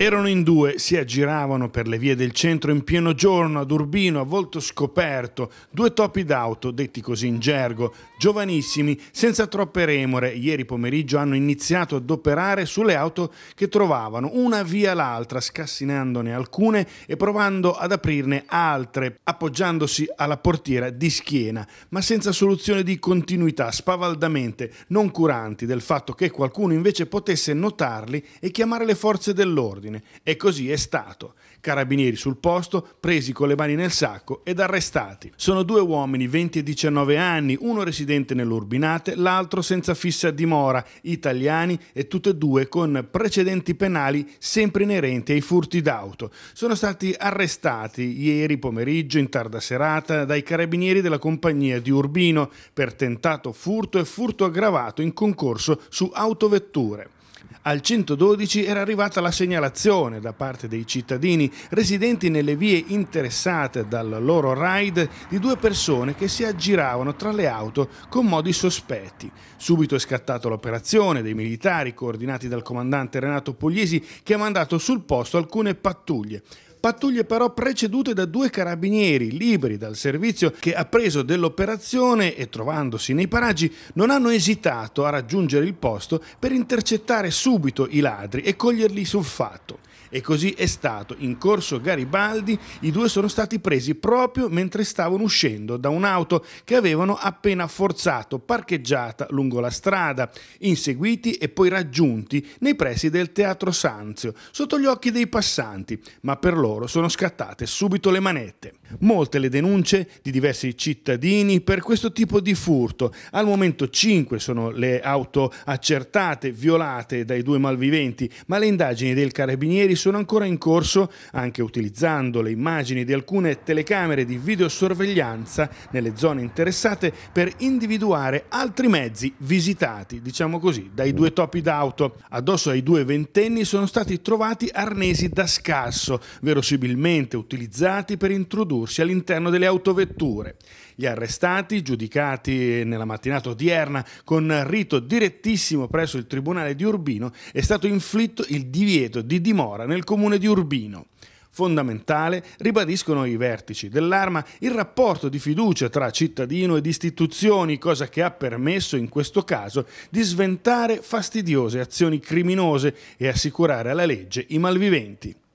Erano in due, si aggiravano per le vie del centro in pieno giorno, ad Urbino, a volto scoperto, due topi d'auto, detti così in gergo, giovanissimi, senza troppe remore, ieri pomeriggio hanno iniziato ad operare sulle auto che trovavano, una via l'altra, scassinandone alcune e provando ad aprirne altre, appoggiandosi alla portiera di schiena, ma senza soluzione di continuità, spavaldamente, non curanti del fatto che qualcuno invece potesse notarli e chiamare le forze dell'ordine ordine. E così è stato. Carabinieri sul posto, presi con le mani nel sacco ed arrestati. Sono due uomini, 20 e 19 anni, uno residente nell'Urbinate, l'altro senza fissa dimora, italiani e tutti e due con precedenti penali sempre inerenti ai furti d'auto. Sono stati arrestati ieri pomeriggio in tarda serata dai carabinieri della compagnia di Urbino per tentato furto e furto aggravato in concorso su autovetture. Al 112 era arrivata la segnalazione da parte dei cittadini residenti nelle vie interessate dal loro raid di due persone che si aggiravano tra le auto con modi sospetti. Subito è scattata l'operazione dei militari coordinati dal comandante Renato Pugliesi che ha mandato sul posto alcune pattuglie pattuglie però precedute da due carabinieri liberi dal servizio che appreso dell'operazione e trovandosi nei paraggi non hanno esitato a raggiungere il posto per intercettare subito i ladri e coglierli sul fatto. E così è stato. In corso Garibaldi i due sono stati presi proprio mentre stavano uscendo da un'auto che avevano appena forzato, parcheggiata lungo la strada, inseguiti e poi raggiunti nei pressi del Teatro Sanzio, sotto gli occhi dei passanti, ma per loro sono scattate subito le manette. Molte le denunce di diversi cittadini per questo tipo di furto. Al momento 5 sono le auto accertate, violate dai due malviventi, ma le indagini del carabinieri sono ancora in corso, anche utilizzando le immagini di alcune telecamere di videosorveglianza nelle zone interessate per individuare altri mezzi visitati, diciamo così, dai due topi d'auto. Addosso ai due ventenni sono stati trovati arnesi da scasso, verosimilmente utilizzati per introdursi all'interno delle autovetture. Gli arrestati, giudicati nella mattinata odierna con rito direttissimo presso il Tribunale di Urbino, è stato inflitto il divieto di dimora nel comune di Urbino. Fondamentale, ribadiscono i vertici dell'arma, il rapporto di fiducia tra cittadino ed istituzioni, cosa che ha permesso in questo caso di sventare fastidiose azioni criminose e assicurare alla legge i malviventi.